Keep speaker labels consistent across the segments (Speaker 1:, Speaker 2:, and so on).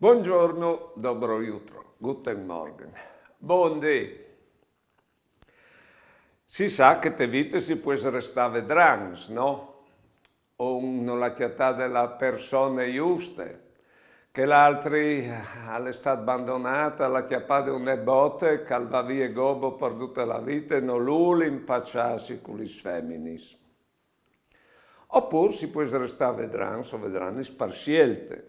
Speaker 1: Buongiorno, dobro jutro, guten morgen, buon day. Si sa che te vite si può restare drans, no? O non la chietà della persona giusta, che l'altro è eh, stata abbandonata alla chiappa di un nebote che va via gobo per tutta la vita e non lui impacciarsi con gli femminis. Oppure si può restare drans o vedranis per scelte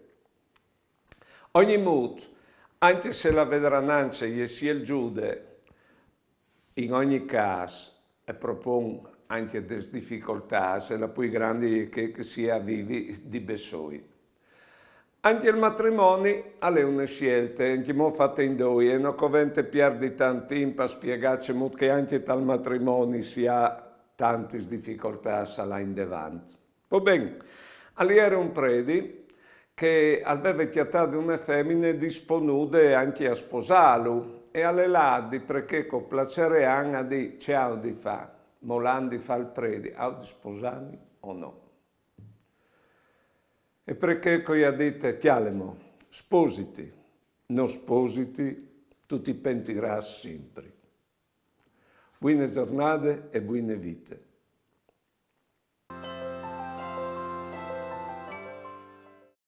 Speaker 1: Ogni mut, anche se la vedrananza e sia il giude, in ogni caso, e propon anche delle difficoltà, se la più grande che, che sia vivi di Bessoi. Anche il matrimonio ha una scelta, anche mo fatta in due, e non covente perdi di tempo per spiegarci che anche tal matrimonio si ha tante difficoltà, sarà in devanti. Va bene, allora un predi che aveva chiatato una femmina disponute anche a sposarlo e alle ladi perché con piacere Anna di ciao di fa, molandi fa il predi, ha di sposarmi o no? E perché gli ha detto, Tialemo, spositi, non spositi, tu ti pentirai sempre. Buone giornate e buone vite.